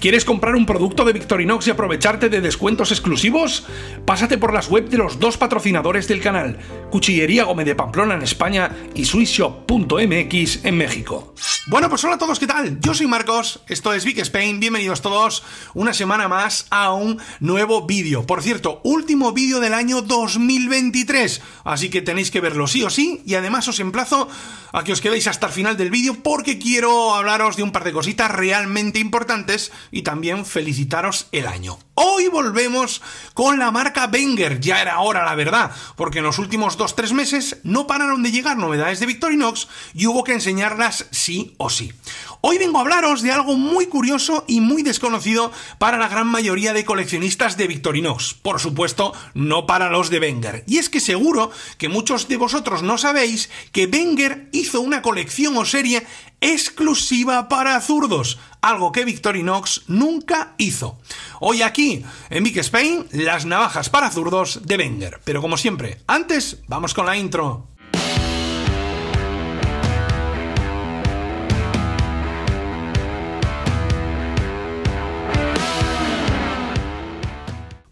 ¿Quieres comprar un producto de Victorinox y aprovecharte de descuentos exclusivos? Pásate por las webs de los dos patrocinadores del canal, Cuchillería Gómez de Pamplona en España y SwissShop.mx en México. Bueno, pues hola a todos, ¿qué tal? Yo soy Marcos, esto es Vic Spain, bienvenidos todos una semana más a un nuevo vídeo. Por cierto, último vídeo del año 2023, así que tenéis que verlo sí o sí y además os emplazo a que os quedéis hasta el final del vídeo porque quiero hablaros de un par de cositas realmente importantes y también felicitaros el año. Hoy volvemos con la marca Wenger, ya era hora la verdad, porque en los últimos 2-3 meses no pararon de llegar novedades de Victorinox y hubo que enseñarlas sí o sí. Hoy vengo a hablaros de algo muy curioso y muy desconocido para la gran mayoría de coleccionistas de Victorinox, por supuesto no para los de Wenger. Y es que seguro que muchos de vosotros no sabéis que Wenger hizo una colección o serie exclusiva para zurdos, algo que Victorinox nunca hizo. Hoy aquí, en Big Spain, las navajas para zurdos de Wenger. Pero como siempre, antes, vamos con la intro.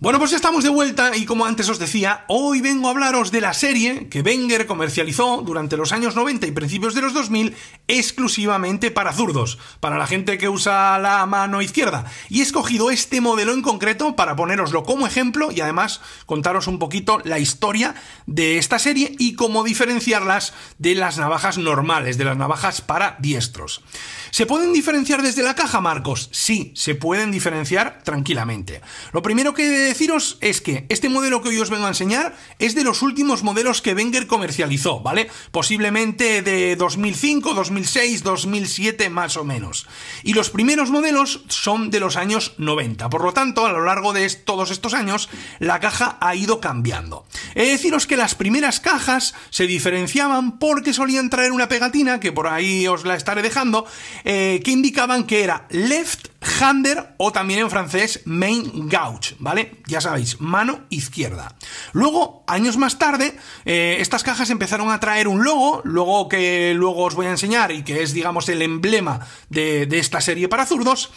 Bueno, pues estamos de vuelta y como antes os decía, hoy vengo a hablaros de la serie que Wenger comercializó durante los años 90 y principios de los 2000 exclusivamente para zurdos, para la gente que usa la mano izquierda. Y he escogido este modelo en concreto para ponéroslo como ejemplo y además contaros un poquito la historia de esta serie y cómo diferenciarlas de las navajas normales, de las navajas para diestros. ¿Se pueden diferenciar desde la caja, Marcos? Sí, se pueden diferenciar tranquilamente. Lo primero que deciros es que este modelo que hoy os vengo a enseñar es de los últimos modelos que Wenger comercializó, ¿vale? Posiblemente de 2005, 2006, 2007 más o menos. Y los primeros modelos son de los años 90, por lo tanto, a lo largo de todos estos años, la caja ha ido cambiando. He deciros que las primeras cajas se diferenciaban porque solían traer una pegatina, que por ahí os la estaré dejando, eh, que indicaban que era left hander o también en francés main gauche, ¿vale? Ya sabéis, mano izquierda. Luego, años más tarde, eh, estas cajas empezaron a traer un logo, luego que luego os voy a enseñar y que es, digamos, el emblema de, de esta serie para zurdos.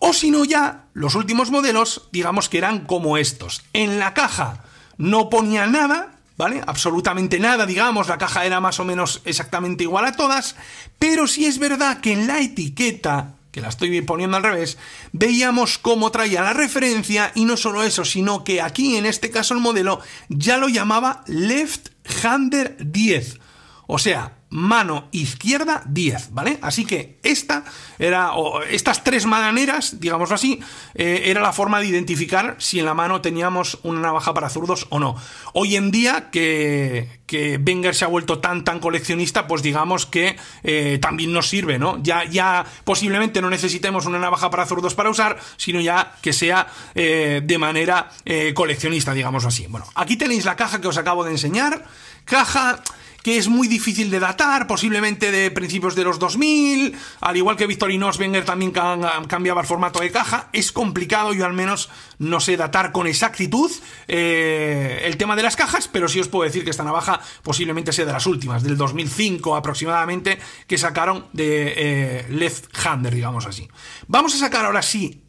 O si no ya, los últimos modelos, digamos que eran como estos. En la caja no ponía nada, ¿vale? Absolutamente nada, digamos, la caja era más o menos exactamente igual a todas, pero sí es verdad que en la etiqueta la estoy poniendo al revés, veíamos cómo traía la referencia y no solo eso, sino que aquí en este caso el modelo ya lo llamaba Left Hander 10. O sea, mano izquierda 10, ¿vale? Así que esta era, o estas tres maneras, digamos así, eh, era la forma de identificar si en la mano teníamos una navaja para zurdos o no. Hoy en día que, que Wenger se ha vuelto tan, tan coleccionista, pues digamos que eh, también nos sirve, ¿no? Ya, ya posiblemente no necesitemos una navaja para zurdos para usar, sino ya que sea eh, de manera coleccionista, digamos así. Bueno, aquí tenéis la caja que os acabo de enseñar. Caja que es muy difícil de datar, posiblemente de principios de los 2000, al igual que Victorinox Wenger también cambiaba el formato de caja, es complicado, yo al menos no sé datar con exactitud eh, el tema de las cajas, pero sí os puedo decir que esta navaja posiblemente sea de las últimas, del 2005 aproximadamente, que sacaron de eh, Left Hander, digamos así. Vamos a sacar ahora sí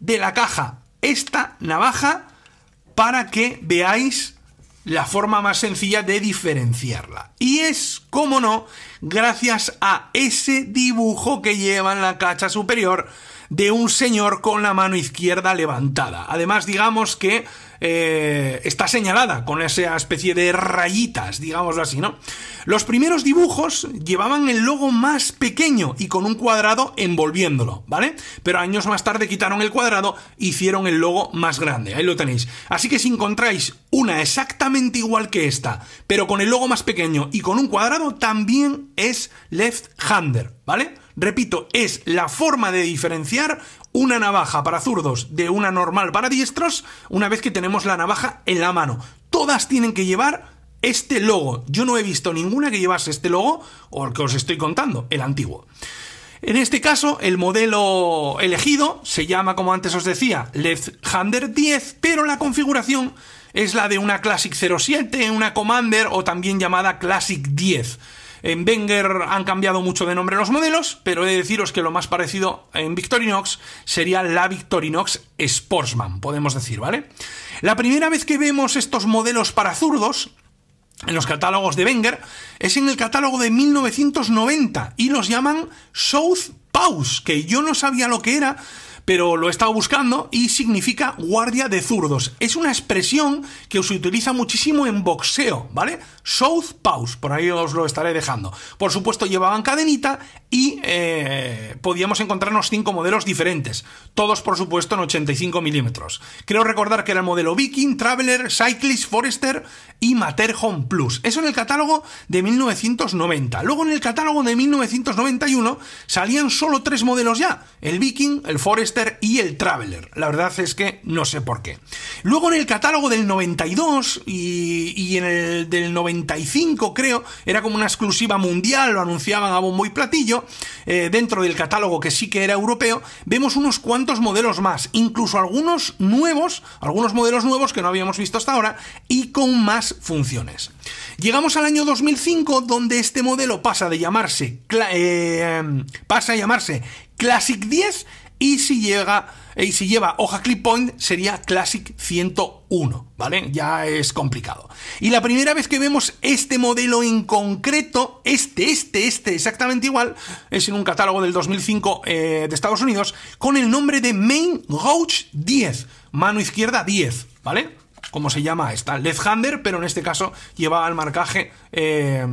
de la caja esta navaja para que veáis la forma más sencilla de diferenciarla. Y es, como no, gracias a ese dibujo que lleva en la cacha superior de un señor con la mano izquierda levantada. Además, digamos que eh, está señalada con esa especie de rayitas, digámoslo así, ¿no? Los primeros dibujos llevaban el logo más pequeño y con un cuadrado envolviéndolo, ¿vale? Pero años más tarde quitaron el cuadrado, e hicieron el logo más grande, ahí lo tenéis. Así que si encontráis una exactamente igual que esta, pero con el logo más pequeño y con un cuadrado, también es left-hander, ¿vale? Repito, es la forma de diferenciar una navaja para zurdos de una normal para diestros una vez que tenemos la navaja en la mano. Todas tienen que llevar este logo. Yo no he visto ninguna que llevase este logo o el que os estoy contando, el antiguo. En este caso, el modelo elegido se llama, como antes os decía, Left Hander 10, pero la configuración es la de una Classic 07, una Commander o también llamada Classic 10. En Wenger han cambiado mucho de nombre los modelos, pero he de deciros que lo más parecido en Victorinox sería la Victorinox Sportsman, podemos decir, ¿vale? La primera vez que vemos estos modelos para zurdos en los catálogos de Wenger es en el catálogo de 1990 y los llaman South Pause, que yo no sabía lo que era pero lo he estado buscando y significa guardia de zurdos. Es una expresión que se utiliza muchísimo en boxeo, ¿vale? South Pause. por ahí os lo estaré dejando. Por supuesto llevaban cadenita y eh, podíamos encontrarnos cinco modelos diferentes, todos por supuesto en 85 milímetros. Creo recordar que era el modelo Viking, Traveler, Cyclist, Forester y Home Plus. Eso en el catálogo de 1990. Luego en el catálogo de 1991 salían solo tres modelos ya, el Viking, el Forester y el Traveler. La verdad es que no sé por qué. Luego en el catálogo del 92 y, y en el del 95 creo, era como una exclusiva mundial, lo anunciaban a bombo y platillo, eh, dentro del catálogo que sí que era europeo, vemos unos cuantos modelos más, incluso algunos nuevos, algunos modelos nuevos que no habíamos visto hasta ahora y con más funciones. Llegamos al año 2005 donde este modelo pasa de llamarse eh, pasa a llamarse Classic 10 y si llega y si lleva hoja clip point sería Classic 101, ¿vale? Ya es complicado. Y la primera vez que vemos este modelo en concreto, este, este, este, exactamente igual, es en un catálogo del 2005 eh, de Estados Unidos, con el nombre de Main Gauge 10, mano izquierda 10, ¿vale? Como se llama esta, left-hander, pero en este caso lleva el marcaje... Eh,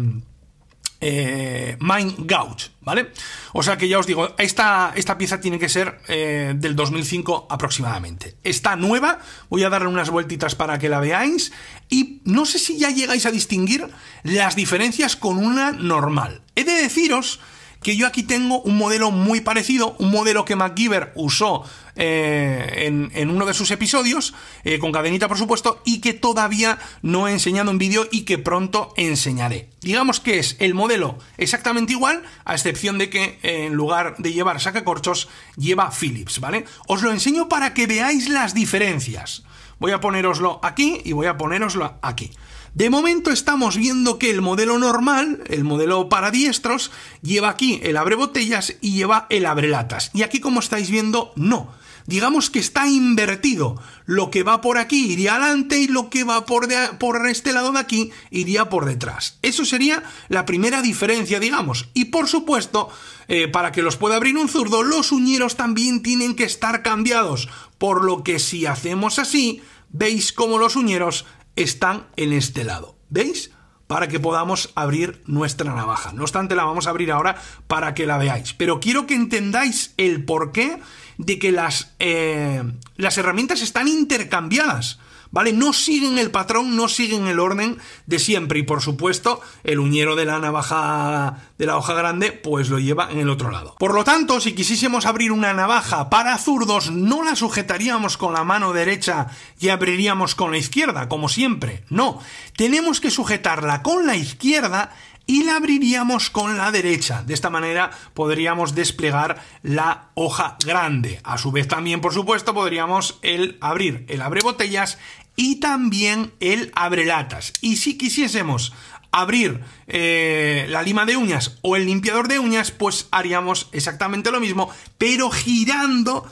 eh, Mind Gouge, ¿vale? O sea que ya os digo, esta, esta pieza tiene que ser eh, del 2005 aproximadamente. Está nueva, voy a darle unas vueltitas para que la veáis y no sé si ya llegáis a distinguir las diferencias con una normal. He de deciros que yo aquí tengo un modelo muy parecido, un modelo que MacGyver usó eh, en, uno de sus episodios, eh, con cadenita por supuesto, y que todavía no he enseñado en vídeo y que pronto enseñaré. Digamos que es el modelo exactamente igual, a excepción de que eh, en lugar de llevar sacacorchos, lleva Philips, ¿vale? Os lo enseño para que veáis las diferencias. Voy a poneroslo aquí y voy a poneroslo aquí. De momento estamos viendo que el modelo normal, el modelo para diestros, lleva aquí el abre botellas y lleva el abre latas. Y aquí como estáis viendo, no. Digamos que está invertido. Lo que va por aquí iría adelante y lo que va por, por este lado de aquí iría por detrás. Eso sería la primera diferencia, digamos. Y por supuesto, eh, para que los pueda abrir un zurdo, los uñeros también tienen que estar cambiados. Por lo que si hacemos así, veis cómo los uñeros están en este lado. ¿Veis? Para que podamos abrir nuestra navaja. No obstante, la vamos a abrir ahora para que la veáis. Pero quiero que entendáis el porqué de que las, eh, las herramientas están intercambiadas. ¿vale? No siguen el patrón, no siguen el orden de siempre. Y por supuesto, el uñero de la navaja de la hoja grande, pues lo lleva en el otro lado. Por lo tanto, si quisiésemos abrir una navaja para zurdos, no la sujetaríamos con la mano derecha y abriríamos con la izquierda, como siempre. No, tenemos que sujetarla con la izquierda y la abriríamos con la derecha. De esta manera podríamos desplegar la hoja grande. A su vez también, por supuesto, podríamos el abrir el abre botellas y también el abre latas. Y si quisiésemos abrir eh, la lima de uñas o el limpiador de uñas, pues haríamos exactamente lo mismo, pero girando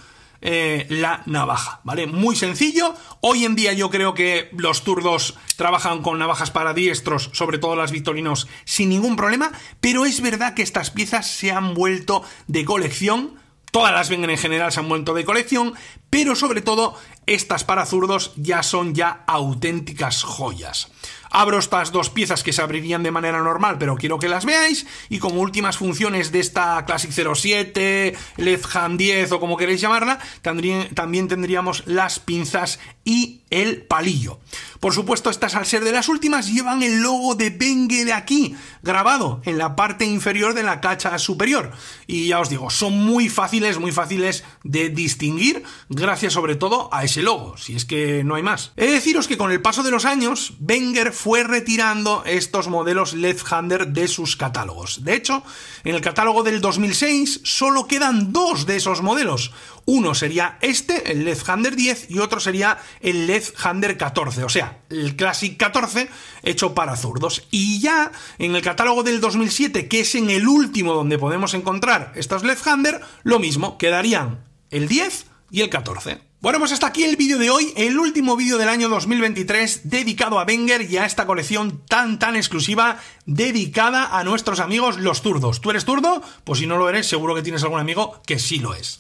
eh, la navaja, ¿vale? Muy sencillo. Hoy en día yo creo que los zurdos... trabajan con navajas para diestros, sobre todo las victorinos, sin ningún problema, pero es verdad que estas piezas se han vuelto de colección. Todas las vengan en general se han vuelto de colección, pero sobre todo estas para zurdos ya son ya auténticas joyas abro estas dos piezas que se abrirían de manera normal, pero quiero que las veáis, y como últimas funciones de esta Classic 07, Left Hand 10 o como queréis llamarla, también tendríamos las pinzas y el palillo. Por supuesto, estas al ser de las últimas llevan el logo de Benge de aquí, grabado en la parte inferior de la cacha superior. Y ya os digo, son muy fáciles, muy fáciles de distinguir, gracias sobre todo a ese logo, si es que no hay más. He de deciros que con el paso de los años, Benger fue retirando estos modelos left-hander de sus catálogos. De hecho, en el catálogo del 2006 solo quedan dos de esos modelos. Uno sería este, el left-hander 10, y otro sería el left-hander 14, o sea, el Classic 14 hecho para zurdos. Y ya en el catálogo del 2007, que es en el último donde podemos encontrar estos left-hander, lo mismo, quedarían el 10 y el 14. Bueno, pues hasta aquí el vídeo de hoy, el último vídeo del año 2023 dedicado a Wenger y a esta colección tan tan exclusiva dedicada a nuestros amigos los zurdos. ¿Tú eres zurdo? Pues si no lo eres, seguro que tienes algún amigo que sí lo es.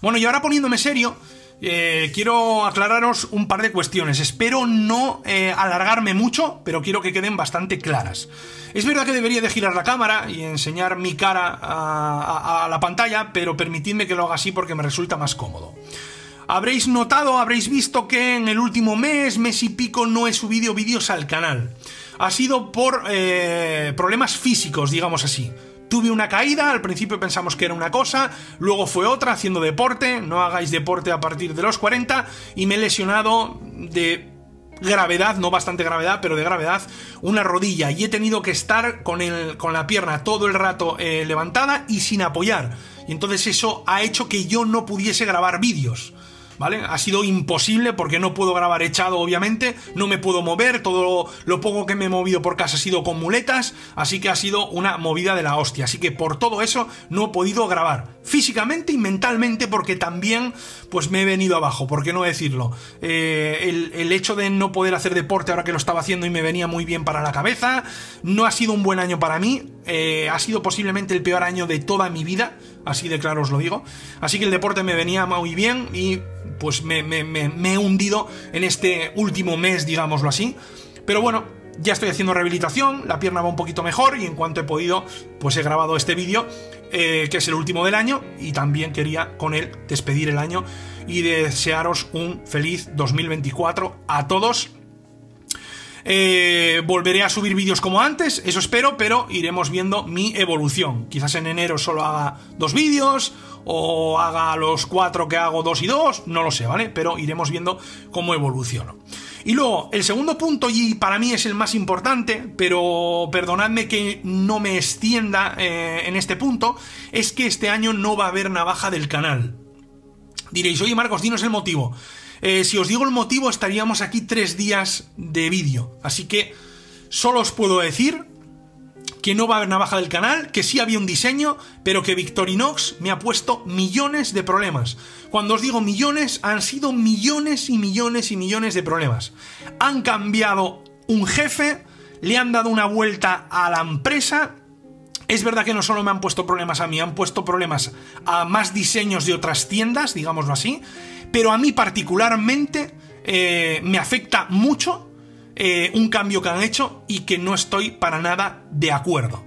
Bueno, y ahora poniéndome serio, eh, quiero aclararos un par de cuestiones. Espero no eh, alargarme mucho, pero quiero que queden bastante claras. Es verdad que debería de girar la cámara y enseñar mi cara a la pantalla, pero permitidme que lo haga así porque me resulta más cómodo. Habréis notado, habréis visto que en el último mes, mes y pico, no he subido vídeos al canal. Ha sido por eh, problemas físicos, digamos así. Tuve una caída, al principio pensamos que era una cosa, luego fue otra, haciendo deporte, no hagáis deporte a partir de los 40, y me he lesionado de gravedad, no bastante gravedad, pero de gravedad, una rodilla, y he tenido que estar con, con la pierna todo el rato eh, levantada y sin apoyar. Y entonces eso ha hecho que yo no pudiese grabar vídeos. ¿vale? Ha sido imposible porque no puedo grabar echado, obviamente, no me puedo mover, todo lo poco que me he movido por casa ha sido con muletas, así que ha sido una movida de la hostia. Así que por todo eso no he podido grabar físicamente y mentalmente porque también pues me he venido abajo, ¿por qué no decirlo? Eh, el hecho de no poder hacer deporte ahora que lo estaba haciendo y me venía muy bien para la cabeza, no ha sido un buen año para mí, eh, ha sido posiblemente el peor año de toda mi vida, así de claro os lo digo. Así que el deporte me venía muy bien y pues me, he hundido en este último mes, digámoslo así. Pero bueno, ya estoy haciendo rehabilitación, la pierna va un poquito mejor y en cuanto he podido, pues he grabado este vídeo, eh, que es el último del año, y también quería con él despedir el año y desearos un feliz 2024 a todos eh, volveré a subir vídeos como antes, eso espero, pero iremos viendo mi evolución. Quizás en enero solo haga dos vídeos o haga los cuatro que hago dos y dos, no lo sé, ¿vale? Pero iremos viendo cómo evoluciono. Y luego, el segundo punto, y para mí es el más importante, pero perdonadme que no me extienda eh, en este punto, es que este año no va a haber navaja del canal. Diréis, oye Marcos, dinos el motivo. Eh, si os digo el motivo, estaríamos aquí tres días de vídeo. Así que solo os puedo decir que no va a haber navaja del canal, que sí había un diseño, pero que Victorinox me ha puesto millones de problemas. Cuando os digo millones, han sido millones y millones y millones de problemas. Han cambiado un jefe, le han dado una vuelta a la empresa es verdad que no solo me han puesto problemas a mí, han puesto problemas a más diseños de otras tiendas, digámoslo así, pero a mí particularmente eh, me afecta mucho eh, un cambio que han hecho y que no estoy para nada de acuerdo.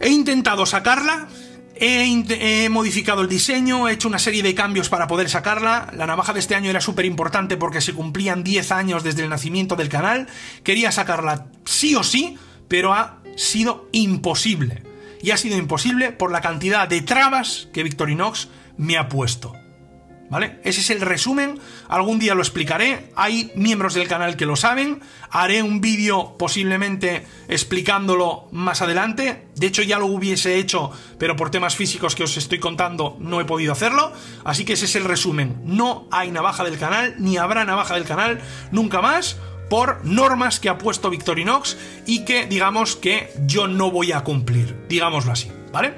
He intentado sacarla, he, he, modificado el diseño, he hecho una serie de cambios para poder sacarla. La navaja de este año era súper importante porque se cumplían 10 años desde el nacimiento del canal. Quería sacarla sí o sí, pero a sido imposible. Y ha sido imposible por la cantidad de trabas que Victorinox me ha puesto. ¿Vale? Ese es el resumen. Algún día lo explicaré. Hay miembros del canal que lo saben. Haré un vídeo posiblemente explicándolo más adelante. De hecho, ya lo hubiese hecho, pero por temas físicos que os estoy contando no he podido hacerlo. Así que ese es el resumen. No hay navaja del canal, ni habrá navaja del canal nunca más por normas que ha puesto Victorinox y que digamos que yo no voy a cumplir, digámoslo así, ¿vale?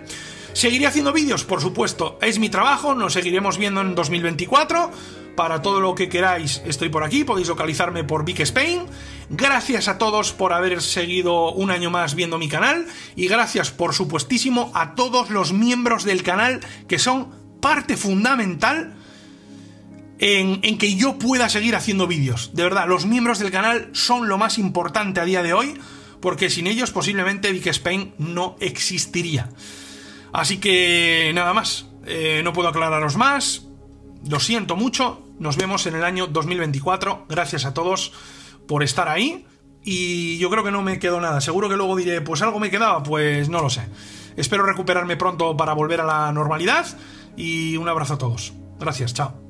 Seguiré haciendo vídeos, por supuesto, es mi trabajo, nos seguiremos viendo en 2024. Para todo lo que queráis, estoy por aquí, podéis localizarme por Big Spain. Gracias a todos por haber seguido un año más viendo mi canal y gracias, por supuestísimo, a todos los miembros del canal que son parte fundamental en, que yo pueda seguir haciendo vídeos. De verdad, los miembros del canal son lo más importante a día de hoy, porque sin ellos posiblemente Big Spain no existiría. Así que nada más, eh, no puedo aclararos más, lo siento mucho, nos vemos en el año 2024, gracias a todos por estar ahí y yo creo que no me quedó nada, seguro que luego diré, pues algo me quedaba, pues no lo sé. Espero recuperarme pronto para volver a la normalidad y un abrazo a todos. Gracias, chao.